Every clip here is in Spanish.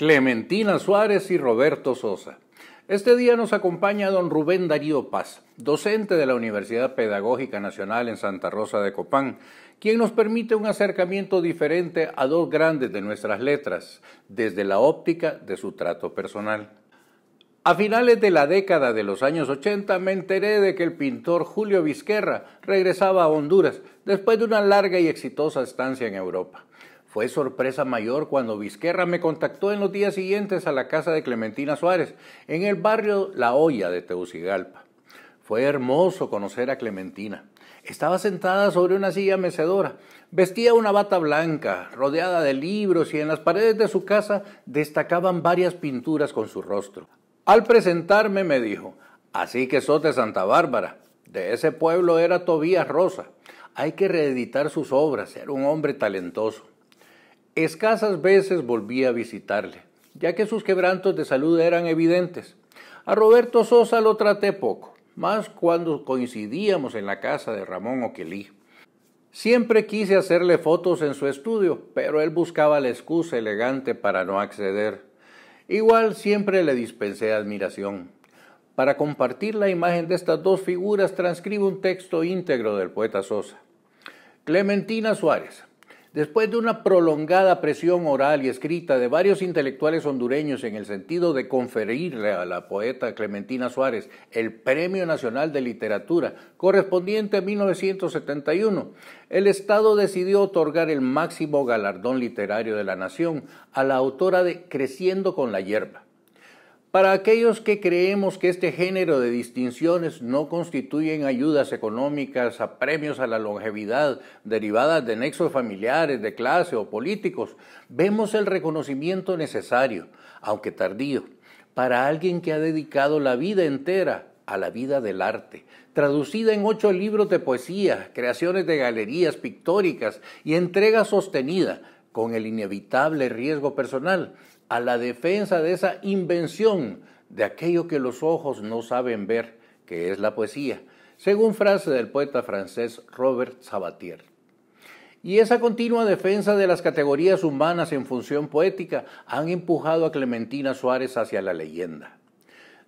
Clementina Suárez y Roberto Sosa. Este día nos acompaña don Rubén Darío Paz, docente de la Universidad Pedagógica Nacional en Santa Rosa de Copán, quien nos permite un acercamiento diferente a dos grandes de nuestras letras, desde la óptica de su trato personal. A finales de la década de los años 80 me enteré de que el pintor Julio Vizquerra regresaba a Honduras después de una larga y exitosa estancia en Europa. Fue sorpresa mayor cuando Vizquerra me contactó en los días siguientes a la casa de Clementina Suárez, en el barrio La Hoya de Teucigalpa Fue hermoso conocer a Clementina. Estaba sentada sobre una silla mecedora, vestía una bata blanca, rodeada de libros y en las paredes de su casa destacaban varias pinturas con su rostro. Al presentarme me dijo, así que sos de Santa Bárbara, de ese pueblo era Tobías Rosa, hay que reeditar sus obras, era un hombre talentoso. Escasas veces volví a visitarle, ya que sus quebrantos de salud eran evidentes. A Roberto Sosa lo traté poco, más cuando coincidíamos en la casa de Ramón Oquelí. Siempre quise hacerle fotos en su estudio, pero él buscaba la excusa elegante para no acceder. Igual siempre le dispensé admiración. Para compartir la imagen de estas dos figuras transcribo un texto íntegro del poeta Sosa. Clementina Suárez, Después de una prolongada presión oral y escrita de varios intelectuales hondureños en el sentido de conferirle a la poeta Clementina Suárez el Premio Nacional de Literatura correspondiente a 1971, el Estado decidió otorgar el máximo galardón literario de la nación a la autora de Creciendo con la hierba. Para aquellos que creemos que este género de distinciones no constituyen ayudas económicas a premios a la longevidad derivadas de nexos familiares, de clase o políticos, vemos el reconocimiento necesario, aunque tardío, para alguien que ha dedicado la vida entera a la vida del arte, traducida en ocho libros de poesía, creaciones de galerías pictóricas y entrega sostenida con el inevitable riesgo personal a la defensa de esa invención, de aquello que los ojos no saben ver, que es la poesía, según frase del poeta francés Robert Sabatier. Y esa continua defensa de las categorías humanas en función poética han empujado a Clementina Suárez hacia la leyenda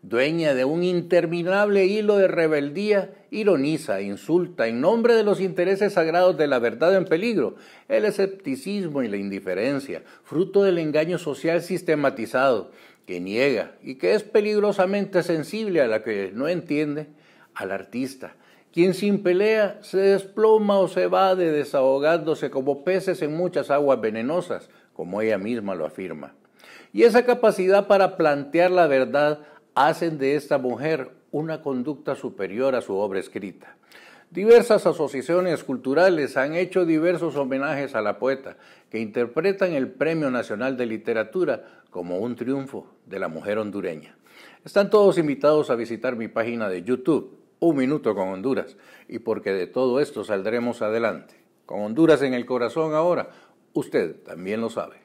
dueña de un interminable hilo de rebeldía, ironiza, insulta en nombre de los intereses sagrados de la verdad en peligro, el escepticismo y la indiferencia, fruto del engaño social sistematizado, que niega y que es peligrosamente sensible a la que no entiende al artista, quien sin pelea se desploma o se evade desahogándose como peces en muchas aguas venenosas, como ella misma lo afirma. Y esa capacidad para plantear la verdad hacen de esta mujer una conducta superior a su obra escrita. Diversas asociaciones culturales han hecho diversos homenajes a la poeta, que interpretan el Premio Nacional de Literatura como un triunfo de la mujer hondureña. Están todos invitados a visitar mi página de YouTube, Un Minuto con Honduras, y porque de todo esto saldremos adelante. Con Honduras en el corazón ahora, usted también lo sabe.